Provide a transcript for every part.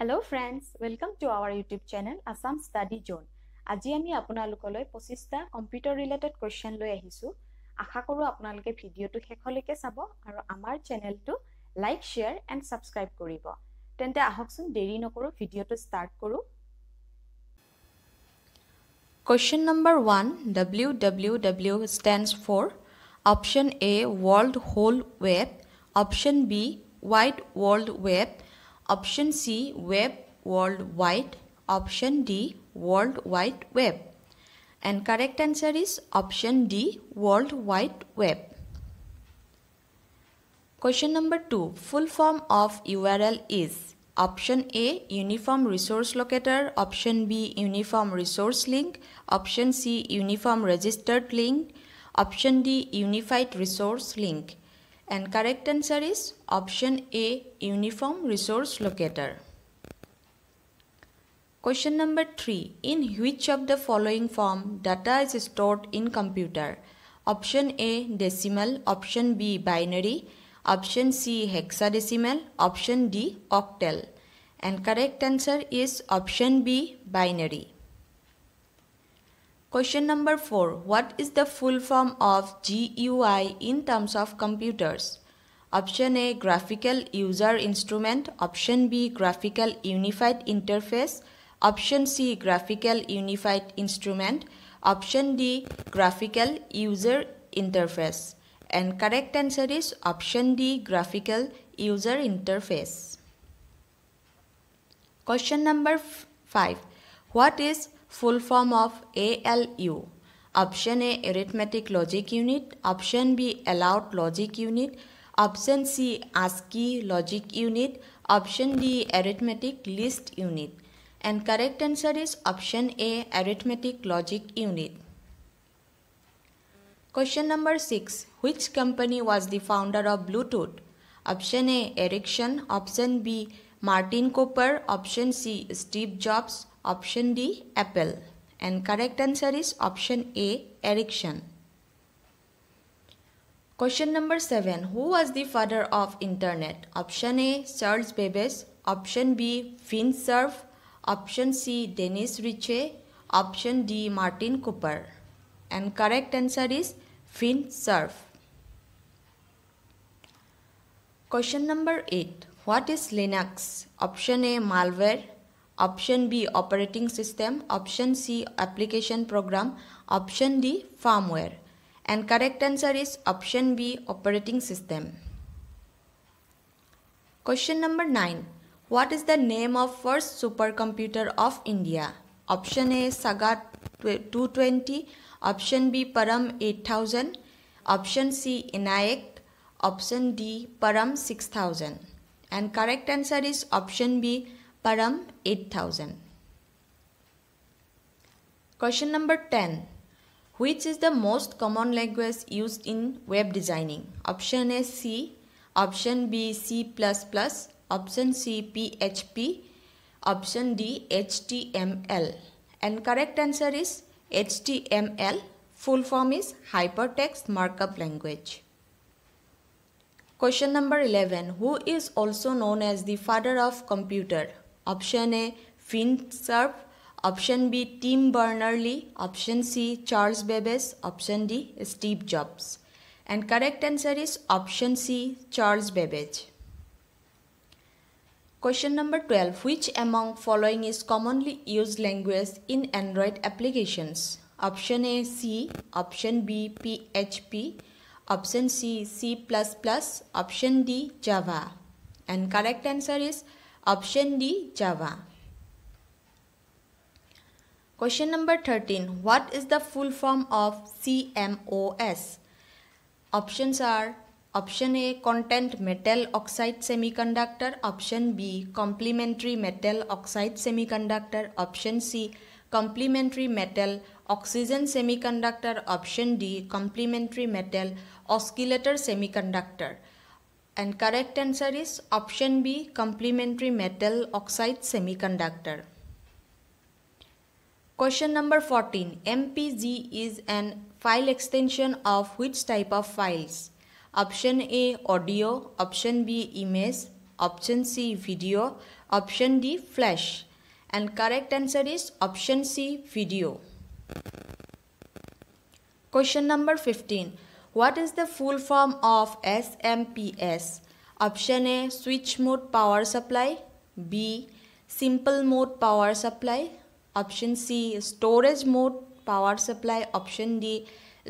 Hello' friends welcome to our YouTube channel Assam study zone আজি আমি আপোনালোকলৈ পঁচিছটা কম্পিউটাৰ ৰিলেটেড কুৱেশ্যন লৈ আহিছোঁ আশা কৰোঁ আপোনালোকে ভিডিঅ'টো শেষলৈকে চাব আৰু আমাৰ চেনেলটো লাইক শ্বেয়াৰ এণ্ড ছাবস্ক্ৰাইব কৰিব তেন্তে আহকচোন দেৰি নকৰোঁ ভিডিঅ'টো ষ্টাৰ্ট কৰোঁ question number one W W W stands for option A world হ'ল web option B wide world web Option C Web World Wide. Option D World Wide Web. And correct answer is option D World Wide Web. Question number 2 Full form of URL is Option A Uniform Resource Locator, Option B Uniform Resource Link, Option C Uniform Registered Link, Option D Unified Resource Link. And correct answer is option A uniform resource locator. Question number 3 In which of the following form data is stored in computer? Option A decimal, option B binary, option C hexadecimal, option D octal. And correct answer is option B binary. Question number 4. What is the full form of GUI in terms of computers? Option A Graphical User Instrument Option B Graphical Unified Interface Option C Graphical Unified Instrument Option D Graphical User Interface and correct answer is option D graphical user interface. Question number 5. What is full form of ALU. Option A arithmetic logic unit, option B allowed logic unit, option C ASCII logic unit, option D arithmetic list unit. And correct answer is option A arithmetic logic unit. Question number 6. Which company was the founder of Bluetooth? Option A Ericsson, option B Martin Cooper, option C Steve Jobs, Option D. Apple. And correct answer is option A. Ericsson. Question number 7. Who was the father of internet? Option A. Charles Babbage. Option B. Finsurf. Option C. Dennis Ritchie. Option D. Martin Cooper. And correct answer is Finsurf. Question number 8. What is Linux? Option A. Malware option B operating system, option C application program, option D firmware. And correct answer is option B operating system. Question number 9. What is the name of first supercomputer of India? Option A Sagar 220, option B Param 8000, option C Inayak, option D Param 6000. And correct answer is option B Param 8000. Question number 10. Which is the most common language used in web designing? Option A C, option B C++, option C PHP, option D HTML. And correct answer is HTML. Full form is Hypertext Markup Language. Question number 11. Who is also known as the father of computer? A, A Surf. Option B, Tim Berners Lee. Option C, Charles Babes. Option D, Steve Jobs. and correct answer is option C Charles Babbage. Question number 12 which among following is commonly used language in Android applications? Option A C, option B PHP, option C C++, option D Java. And correct answer is option D Java question number thirteen what is the full form of C M O S option are option A content metal oxide semiconductor option B complementary metal oxide semiconductor option C complementary metal oxygen semiconductor option D complementary metal oscillator semiconductor And correct answer is option B complementary metal oxide semiconductor. Question number 14. MPG is an file extension of which type of files? Option A audio, option B image, option C video, option D flash. And correct answer is option C video. Question number 15. What is the full form of SMPS? Option A switch mode power supply, B simple mode power supply, option C storage mode power supply, option D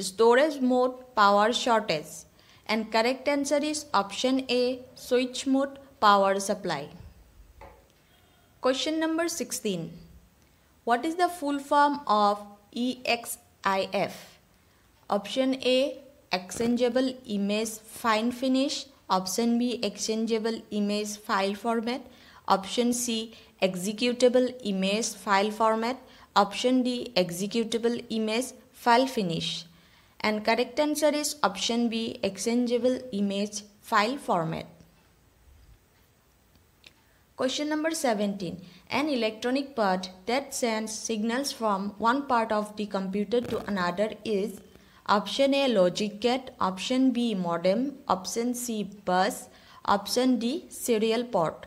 storage mode power shortage. And correct answer is option A switch mode power supply. Question number 16. What is the full form of EXIF? Option A exchangeable image fine finish option B exchangeable image file format option C executable image file format option D executable image file finish and correct answer is option B exchangeable image file format Question number 17. An electronic part that sends signals from one part of the computer to another is Option A logic gate, option B modem, option C bus, option D serial port.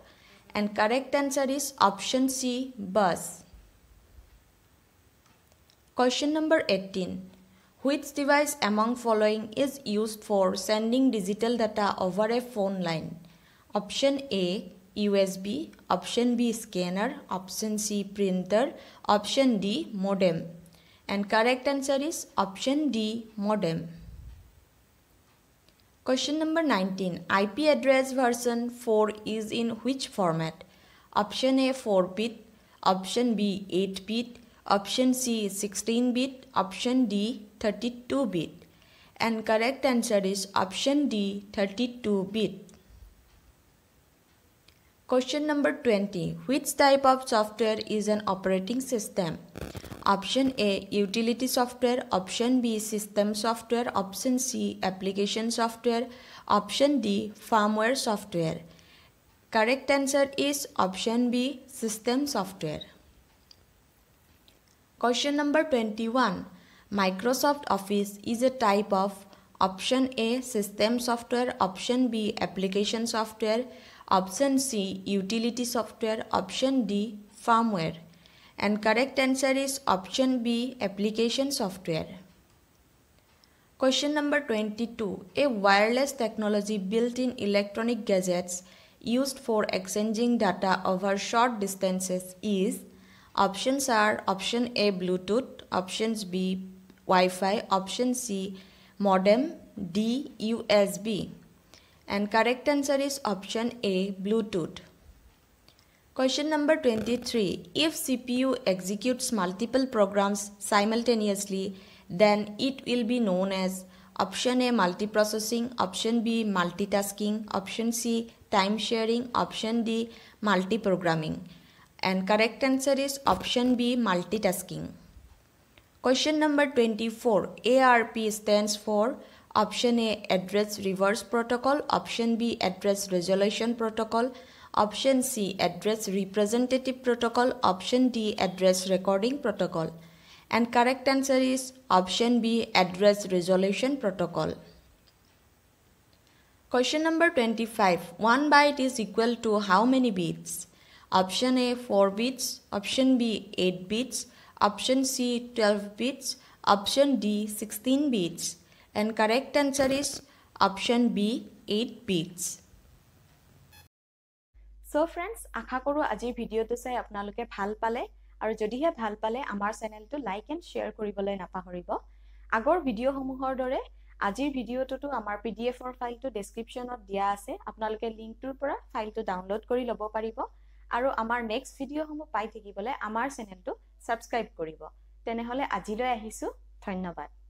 And correct answer is option C bus. Question number 18. Which device among following is used for sending digital data over a phone line? Option A USB, option B scanner, option C printer, option D modem and correct answer is option D modem. Question number 19. IP address version 4 is in which format? Option A 4 bit, option B 8 bit, option C 16 bit, option D 32 bit. And correct answer is option D 32 bit. Question number 20. Which type of software is an operating system? Option A. Utility software. Option B. System software. Option C. Application software. Option D. Firmware software. Correct answer is option B. System software. Question number 21. Microsoft Office is a type of Option A. System software. Option B. Application software option C utility software, option D firmware and correct answer is option B application software. Question number 22. A wireless technology built in electronic gadgets used for exchanging data over short distances is options are option A Bluetooth, options B Wi-Fi, option C modem, D USB and correct answer is option A Bluetooth. Question number 23. If CPU executes multiple programs simultaneously, then it will be known as option A multiprocessing, option B multitasking, option C time sharing, option D multiprogramming. And correct answer is option B multitasking. Question number 24. ARP stands for Option A address reverse protocol, option B address resolution protocol, option C address representative protocol, option D address recording protocol. And correct answer is option B address resolution protocol. Question number 25. 1 byte is equal to how many bits? Option A 4 bits, option B 8 bits, option C 12 bits, option D 16 bits. and correct answer is option b 8 beats so friends আখা কৰো আজি ভিডিওটো চাই আপোনালোকে ভাল পালে আৰু যদিহে ভাল পালে আমাৰ চেনেলটো লাইক এণ্ড শ্বেয়াৰ কৰিবলৈ নাপাহৰিব আগৰ ভিডিঅ'সমূহৰ দৰে আজিৰ ভিডিঅ'টোতো আমাৰ পি ডি এফৰ ফাইলটো ডেছক্ৰিপশ্যনত দিয়া আছে আপোনালোকে লিংকটোৰ পৰা ফাইলটো ডাউনলোড কৰি ল'ব পাৰিব আৰু আমাৰ নেক্সট ভিডিঅ'সমূহ পাই থাকিবলৈ আমাৰ চেনেলটো ছাবস্ক্ৰাইব কৰিব তেনেহ'লে আজিলৈ আহিছোঁ ধন্যবাদ